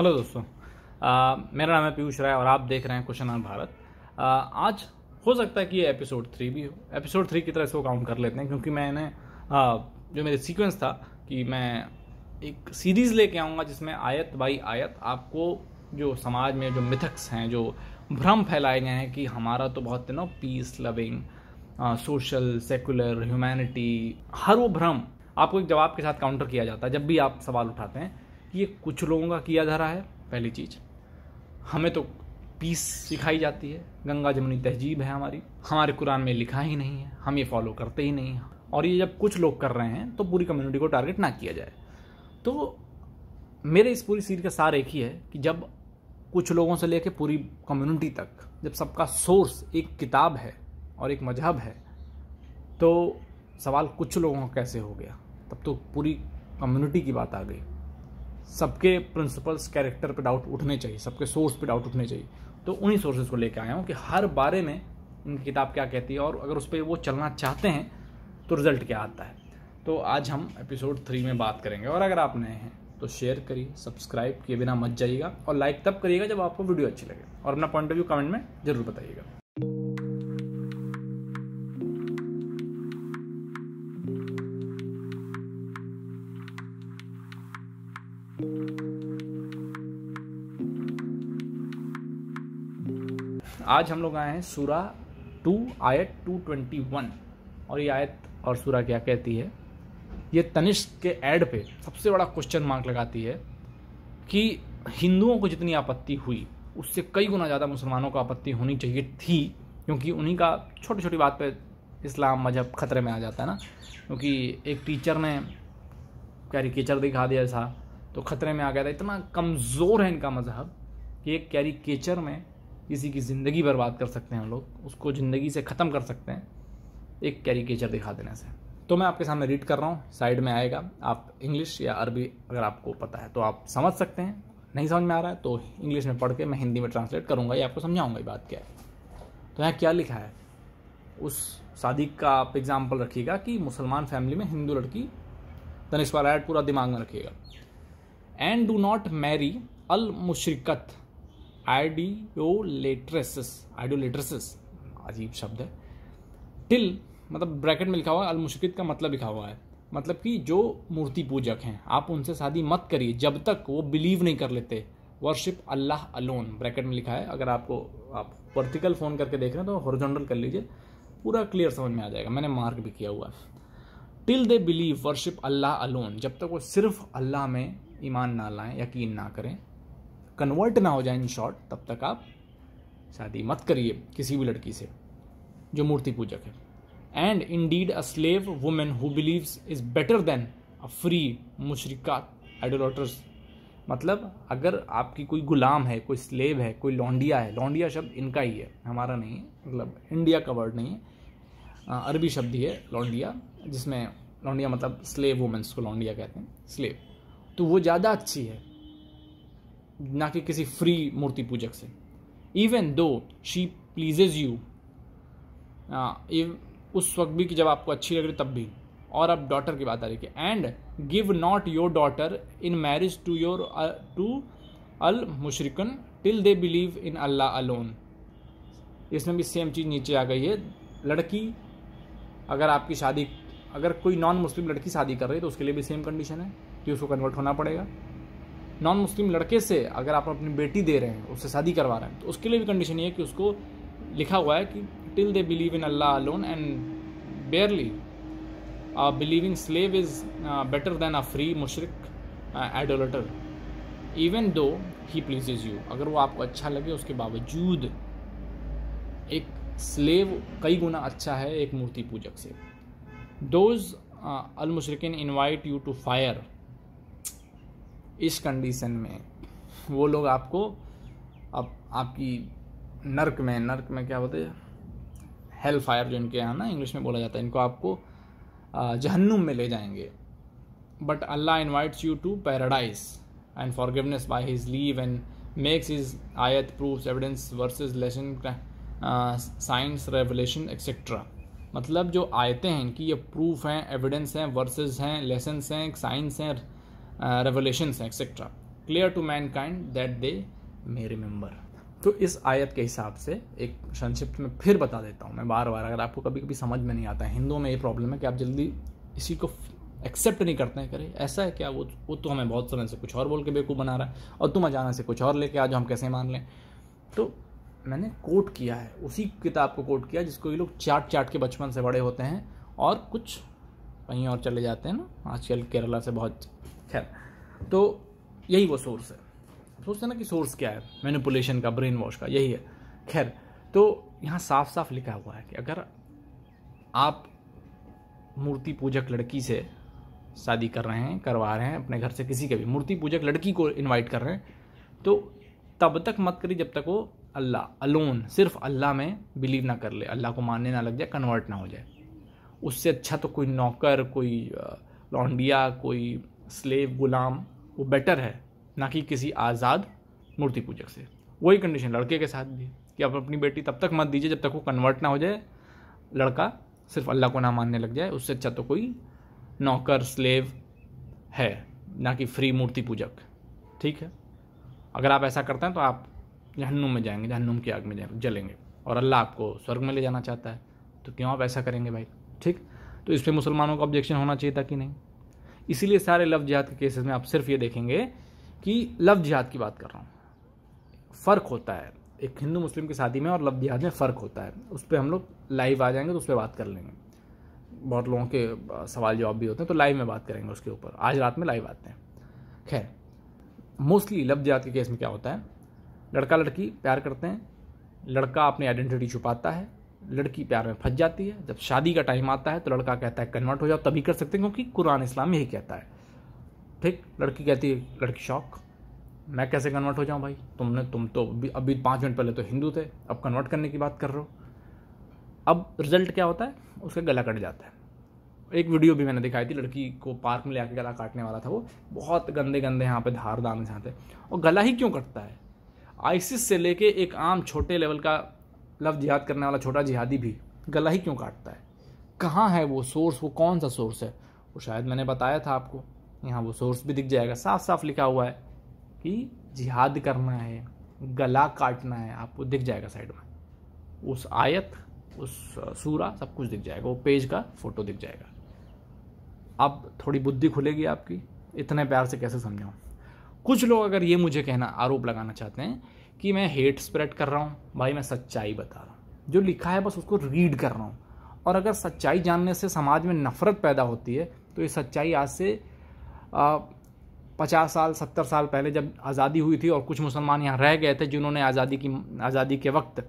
hello दोस्तों आ, मेरा नाम है पीयूष राय और आप देख रहे हैं क्वेश्चन ऑन भारत आ, आज हो सकता है कि ये एपिसोड थ्री भी हो एपिसोड थ्री की तरह इसको काउंट कर लेते हैं क्योंकि मैंने आ, जो मेरे सीक्वेंस था कि मैं एक सीरीज़ लेके आऊँगा जिसमें आयत बाई आयत आपको जो समाज में जो मिथक्स हैं जो भ्रम फैलाए गए हैं कि हमारा तो बहुत no peace loving social secular humanity हर वो भ्रम आपको एक जवाब के साथ काउंटर किया जाता है जब भी आप सवाल उठाते हैं ये कुछ लोगों का किया जा रहा है पहली चीज़ हमें तो पीस सिखाई जाती है गंगा जमुनी तहजीब है हमारी हमारे कुरान में लिखा ही नहीं है हम ये फॉलो करते ही नहीं हैं और ये जब कुछ लोग कर रहे हैं तो पूरी कम्युनिटी को टारगेट ना किया जाए तो मेरे इस पूरी सीरीज का सार एक ही है कि जब कुछ लोगों से लेकर पूरी कम्युनिटी तक जब सबका सोर्स एक किताब है और एक मजहब है तो सवाल कुछ लोगों का कैसे हो गया तब तो पूरी कम्युनिटी की बात आ गई सबके प्रिंसिपल्स कैरेक्टर पे डाउट उठने चाहिए सबके सोर्स पे डाउट उठने चाहिए तो उन्हीं सोर्सेज को लेकर आया हूँ कि हर बारे में उनकी किताब क्या कहती है और अगर उस पर वो चलना चाहते हैं तो रिज़ल्ट क्या आता है तो आज हम एपिसोड थ्री में बात करेंगे और अगर आप नए हैं तो शेयर करिए सब्सक्राइब किए बिना मत जाइएगा और लाइक तब करिएगा जब आपको वीडियो अच्छी लगे और अपना पॉइंट ऑफ व्यू कमेंट में ज़रूर बताइएगा आज हम लोग आए हैं सूरा टू आयत टू ट्वेंटी वन और ये आयत और सूरा क्या कहती है ये तनिष्क के ऐड पे सबसे बड़ा क्वेश्चन मार्क लगाती है कि हिंदुओं को जितनी आपत्ति हुई उससे कई गुना ज़्यादा मुसलमानों को आपत्ति होनी चाहिए थी क्योंकि उन्हीं का छोटी छोटी बात पे इस्लाम मजहब खतरे में आ जाता है ना क्योंकि एक टीचर ने कैरिकेचर दिखा दिया था तो ख़तरे में आ गया था इतना कमज़ोर है इनका मज़हब कि एक कैरिकेचर में किसी की ज़िंदगी बर्बाद कर सकते हैं हम लोग उसको ज़िंदगी से ख़त्म कर सकते हैं एक कैरिकेचर दिखा देने से तो मैं आपके सामने रीड कर रहा हूँ साइड में आएगा आप इंग्लिश या अरबी अगर आपको पता है तो आप समझ सकते हैं नहीं समझ में आ रहा है तो इंग्लिश में पढ़ के मैं हिंदी में ट्रांसलेट करूँगा या आपको समझाऊँगा ये बात क्या है तो यहाँ क्या लिखा है उस सादिक का आप एग्ज़ाम्पल रखिएगा कि मुसलमान फैमिली में हिंदू लड़की तनिश्वर पूरा दिमाग में रखिएगा एंड डू नॉट मैरी अल मुशरकत आइडियोलेट्रेसिस आइडियोलेट्रेसिस अजीब शब्द है टिल मतलब ब्रैकेट में लिखा हुआ है अल का मतलब लिखा हुआ है मतलब कि जो मूर्ति पूजक हैं आप उनसे शादी मत करिए जब तक वो बिलीव नहीं कर लेते वर्शिप अल्लाह अलोन ब्रैकेट में लिखा है अगर आपको आप वर्टिकल फ़ोन करके देख रहे हैं तो हॉरिजॉन्टल कर लीजिए पूरा क्लियर समझ में आ जाएगा मैंने मार्क भी किया हुआ है till they believe worship Allah alone जब तक वो सिर्फ अल्लाह में ईमान ना लाएं यकीन ना करें कन्वर्ट ना हो जाए इन शॉर्ट तब तक आप शादी मत करिए किसी भी लड़की से जो मूर्ति पूजक है and indeed a slave woman who believes is better than a free मुशरिकात आइडोलॉटर्स मतलब अगर आपकी कोई गुलाम है कोई स्लेव है कोई लौंडिया है लौंडिया शब्द इनका ही है हमारा नहीं है मतलब इंडिया का वर्ड नहीं है अरबी शब्द ही है लौंडिया जिसमें लौंडिया मतलब स्लेव वुमेंस को लौंडिया कहते हैं स्लेव तो वो ज़्यादा अच्छी है ना कि किसी फ्री मूर्ति पूजक से even though she pleases you उस वक्त भी कि जब आपको अच्छी लग रही तब भी और अब डॉटर की बात आ रही है and give not your daughter in marriage to your to अल मुशरकन till they believe in Allah alone इसमें भी सेम चीज़ नीचे आ गई है लड़की अगर आपकी शादी अगर कोई नॉन मुस्लिम लड़की शादी कर रही है तो उसके लिए भी सेम कंडीशन है तो उसको कन्वर्ट होना पड़ेगा नॉन मुस्लिम लड़के से अगर आप अपनी बेटी दे रहे हैं उससे शादी करवा रहे हैं तो उसके लिए भी कंडीशन ये है कि उसको लिखा हुआ है कि till they believe in Allah alone and barely believing slave is better than a free मुशरक idolater even though he pleases you अगर वो आपको अच्छा लगे उसके बावजूद एक स्लेव कई गुना अच्छा है एक मूर्ति पूजक से दोज अलमुशरकिन इन्वाइट यू टू फायर इस कंडीशन में वो लोग आपको अब आपकी नर्क में नर्क में क्या बोलते हैं हेल फायर जो इनके यहाँ ना इंग्लिश में बोला जाता है इनको आपको जहन्नुम में ले जाएंगे but Allah invites you to paradise and forgiveness by his leave and makes his आयत proof evidence verses lesson science revelation etcetera मतलब जो आयतें हैं इनकी ये प्रूफ हैं एविडेंस हैं वर्सेज हैं लेसन हैं साइंस हैं रेवोल्यूशन हैं etcetera clear to mankind that they may remember तो इस आयत के हिसाब से एक संक्षिप्त में फिर बता देता हूँ मैं बार बार अगर आपको कभी कभी समझ में नहीं आता है हिंदुओं में ये प्रॉब्लम है कि आप जल्दी इसी को एक्सेप्ट नहीं करते हैं करें ऐसा है क्या वो वो तो हमें बहुत समय से कुछ और बोल के बेवकूफ़ बना रहा है और तुम अचानक से कुछ और लेके आ जाओ हम कैसे मान लें तो मैंने कोट किया है उसी किताब को कोट किया जिसको ये लोग चाट चाट के बचपन से बड़े होते हैं और कुछ कहीं और चले जाते हैं ना आजकल केरला से बहुत खैर तो यही वो सोर्स है सोचते ना कि सोर्स क्या है मैनिपुलेशन का ब्रेन वॉश का यही है खैर तो यहाँ साफ साफ लिखा हुआ है कि अगर आप मूर्ति पूजक लड़की से शादी कर रहे हैं करवा रहे हैं अपने घर से किसी के भी मूर्ति पूजक लड़की को इनवाइट कर रहे हैं तो तब तक मत करिए जब तक वो अल्लाह अलोन सिर्फ अल्लाह में बिलीव ना कर ले अल्लाह को मानने ना लग जाए कन्वर्ट ना हो जाए उससे अच्छा तो कोई नौकर कोई लॉन्डिया कोई स्लेव गुलाम वो बेटर है ना कि किसी आज़ाद मूर्ति पूजक से वही कंडीशन लड़के के साथ भी कि आप अपनी बेटी तब तक मत दीजिए जब तक वो कन्वर्ट ना हो जाए लड़का सिर्फ अल्लाह को ना मानने लग जाए उससे अच्छा तो कोई नौकर स्लेव है ना कि फ्री मूर्ति पूजक ठीक है अगर आप ऐसा करते हैं तो आप जहन्नुम में जाएंगे जहन्नुम की आग में जाएंगे जलेंगे और अल्लाह आपको स्वर्ग में ले जाना चाहता है तो क्यों आप ऐसा करेंगे भाई ठीक तो इस पर मुसलमानों का ऑब्जेक्शन होना चाहिए था कि नहीं इसीलिए सारे लव जिहाद के केसेस में आप सिर्फ ये देखेंगे कि लव जिहाद की बात कर रहा हूँ फ़र्क होता है एक हिंदू मुस्लिम की शादी में और लव जिहाद में फ़र्क होता है उस पर हम लोग लाइव आ जाएंगे तो उस पर बात कर लेंगे बहुत लोगों के सवाल जवाब भी होते हैं तो लाइव में बात करेंगे उसके ऊपर आज रात में लाइव आते हैं खैर मोस्टली लव जिहाद के केस में क्या होता है लड़का लड़की प्यार करते हैं लड़का अपनी आइडेंटिटी छुपाता है लड़की प्यार में फंस जाती है जब शादी का टाइम आता है तो लड़का कहता है कन्वर्ट हो जाओ तभी कर सकते हैं क्योंकि कुरान इस्लाम यही कहता है ठीक लड़की कहती है लड़की शौक मैं कैसे कन्वर्ट हो जाऊँ भाई तुमने तुम तो अभी पाँच मिनट पहले तो हिंदू थे अब कन्वर्ट करने की बात कर रहे हो अब रिजल्ट क्या होता है उसका गला कट जाता है एक वीडियो भी मैंने दिखाई थी लड़की को पार्क में ले आके गला काटने वाला था वो बहुत गंदे गंदे यहाँ पे धार दाने जहाँ थे और गला ही क्यों कटता है आइसिस से लेके एक आम छोटे लेवल का लव जिहाद करने वाला छोटा जिहादी भी गला ही क्यों काटता है कहाँ है वो सोर्स वो कौन सा सोर्स है वो शायद मैंने बताया था आपको यहाँ वो सोर्स भी दिख जाएगा साफ साफ लिखा हुआ है कि जिहाद करना है गला काटना है आपको दिख जाएगा साइड में उस आयत उस सूरा सब कुछ दिख जाएगा वो पेज का फोटो दिख जाएगा अब थोड़ी बुद्धि खुलेगी आपकी इतने प्यार से कैसे समझाऊँ कुछ लोग अगर ये मुझे कहना आरोप लगाना चाहते हैं कि मैं हेट स्प्रेड कर रहा हूँ भाई मैं सच्चाई बता रहा हूँ जो लिखा है बस उसको रीड कर रहा हूँ और अगर सच्चाई जानने से समाज में नफरत पैदा होती है तो ये सच्चाई आज से आ, पचास साल सत्तर साल पहले जब आज़ादी हुई थी और कुछ मुसलमान यहाँ रह गए थे जिन्होंने आज़ादी की आज़ादी के वक्त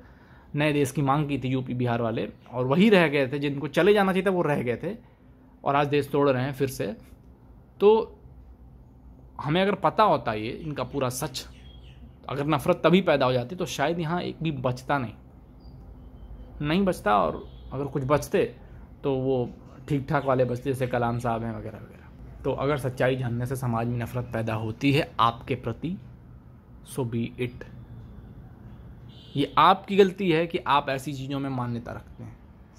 नए देश की मांग की थी यूपी बिहार वाले और वही रह गए थे जिनको चले जाना चाहिए था वो रह गए थे और आज देश तोड़ रहे हैं फिर से तो हमें अगर पता होता ये इनका पूरा सच अगर नफ़रत तभी पैदा हो जाती तो शायद यहाँ एक भी बचता नहीं नहीं बचता और अगर कुछ बचते तो वो ठीक ठाक वाले बचते जैसे कलाम साहब हैं वगैरह वगैरह तो अगर सच्चाई जानने से समाज में नफ़रत पैदा होती है आपके प्रति सो बी इट ये आपकी गलती है कि आप ऐसी चीज़ों में मान्यता रखते हैं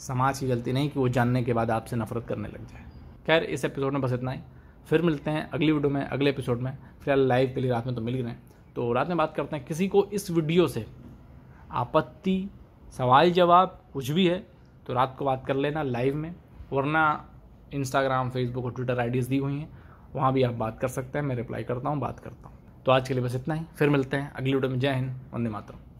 समाज की गलती नहीं कि वो जानने के बाद आपसे नफरत करने लग जाए खैर इस एपिसोड में बस इतना ही फिर मिलते हैं अगली वीडियो में अगले एपिसोड में फिलहाल लाइव के लिए रात में तो मिल रहे हैं तो रात में बात करते हैं किसी को इस वीडियो से आपत्ति सवाल जवाब कुछ भी है तो रात को बात कर लेना लाइव में वरना इंस्टाग्राम फेसबुक और ट्विटर आईडीज़ दी हुई हैं वहाँ भी आप बात कर सकते हैं मैं रिप्लाई करता हूँ बात करता हूँ तो आज के लिए बस इतना ही फिर मिलते हैं अगली वीडियो में जय हिंद वंदे मातरम